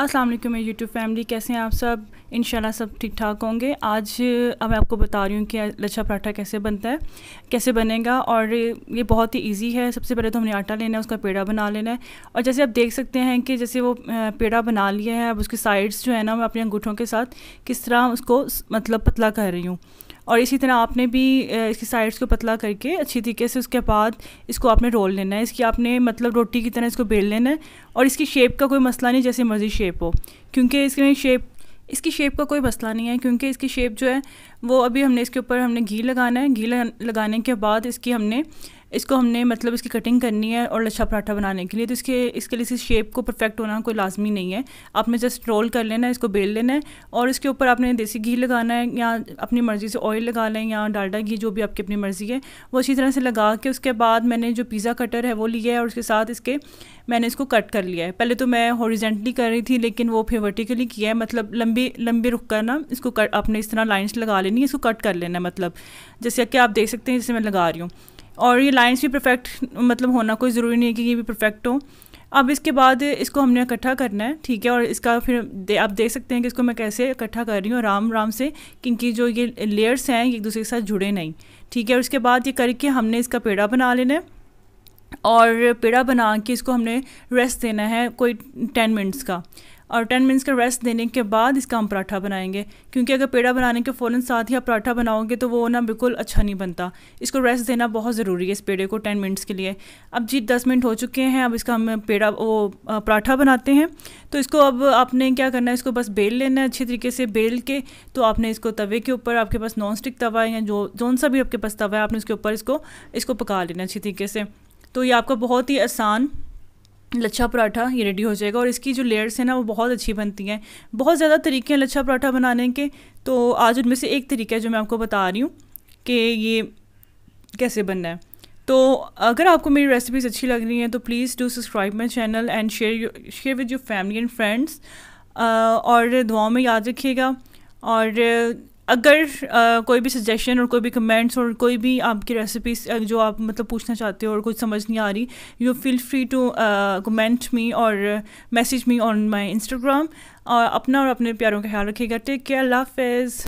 अस्सलाम वालेकुम मेरी यूट्यूब फैमिली कैसे हैं आप सब इन सब ठीक ठाक होंगे आज अब मैं आपको बता रही हूँ कि लच्छा पराठा कैसे बनता है कैसे बनेगा और ये बहुत ही इजी है सबसे पहले तो हमने आटा लेना है उसका पेड़ा बना लेना है और जैसे आप देख सकते हैं कि जैसे वो पेड़ा बना लिया है अब उसकी साइड्स जो है ना मैं अपने अंगूठों के साथ किस तरह उसको मतलब पतला कर रही हूँ और इसी तरह आपने भी इसकी साइड्स को पतला करके अच्छी तरीके से उसके बाद इसको आपने रोल लेना है इसकी आपने मतलब रोटी की तरह इसको बेल लेना है और इसकी शेप का कोई मसला नहीं जैसे मर्ज़ी शेप हो क्योंकि इसकी शेप इसकी शेप का कोई मसला नहीं है क्योंकि इसकी शेप जो है वो अभी हमने इसके ऊपर हमने घी लगाना है घी लगाने के बाद इसकी हमने इसको हमने मतलब इसकी कटिंग करनी है और लच्छा पराठा बनाने के लिए तो इसके इसके लिए इस शेप को परफेक्ट होना कोई लाजमी नहीं है आपने जस्ट रोल कर लेना है इसको बेल लेना है और इसके ऊपर आपने देसी घी लगाना है या अपनी मर्ज़ी से ऑयल लगा लें या डालडा घी जो भी आपकी अपनी मर्ज़ी है वो अच्छी तरह से लगा के उसके बाद मैंने जो पिज़्ज़ा कटर है वो लिया है और उसके साथ इसके मैंने इसको कट कर लिया है पहले तो मैं हॉरिजेंटली कर रही थी लेकिन वो फिर वर्टिकली किया है मतलब लंबी लंबी रुक कर ना इसको कट आपने इस तरह लाइन्स लगा लेनी है इसको कट कर लेना है मतलब जैसे कि आप देख सकते हैं जैसे मैं लगा रही हूँ और ये लाइन्स भी परफेक्ट मतलब होना कोई ज़रूरी नहीं है कि ये भी परफेक्ट हो अब इसके बाद इसको हमने इकट्ठा करना है ठीक है और इसका फिर दे, आप देख सकते हैं कि इसको मैं कैसे इकट्ठा कर रही हूँ आराम आराम से क्योंकि जो ये लेयर्स हैं एक दूसरे के साथ जुड़े नहीं ठीक है और इसके बाद ये करके हमने इसका पेड़ा बना लेना है और पेड़ा बना के इसको हमने रेस्ट देना है कोई टेन मिनट्स का और टेन मिनट्स का रेस्ट देने के बाद इसका हम पराठा बनाएंगे क्योंकि अगर पेड़ा बनाने के फ़ौरन साथ ही आप पराठा बनाओगे तो वो ना बिल्कुल अच्छा नहीं बनता इसको रेस्ट देना बहुत ज़रूरी है इस पेड़े को टेन मिनट्स के लिए अब जी दस मिनट हो चुके हैं अब इसका हम पेड़ा वो पराठा बनाते हैं तो इसको अब आपने क्या करना है इसको बस बेल लेना है अच्छे तरीके से बेल के तो आपने इसको तवे के ऊपर आपके पास नॉन स्टिक तवा या जो जौन सा भी आपके पास तवा है आपने उसके ऊपर इसको इसको पका लेना अच्छी तरीके से तो ये आपका बहुत ही आसान लच्छा पराठा ये रेडी हो जाएगा और इसकी जो लेयर्स हैं ना वो बहुत अच्छी बनती हैं बहुत ज़्यादा तरीके हैं लच्छा पराठा बनाने के तो आज उनमें से एक तरीका है जो मैं आपको बता रही हूँ कि ये कैसे बनना है तो अगर आपको मेरी रेसिपीज़ अच्छी लग रही हैं तो please do subscribe my channel and share share with your family and friends और दुआओं में याद रखिएगा और अगर आ, कोई भी सजेशन और कोई भी कमेंट्स और कोई भी आपकी रेसिपीज जो आप मतलब पूछना चाहते हो और कुछ समझ नहीं आ रही you feel free to comment me और message me on my Instagram और अपना और अपने प्यारों का ख्याल रखिएगा टेक केयर लाफ हाफिज़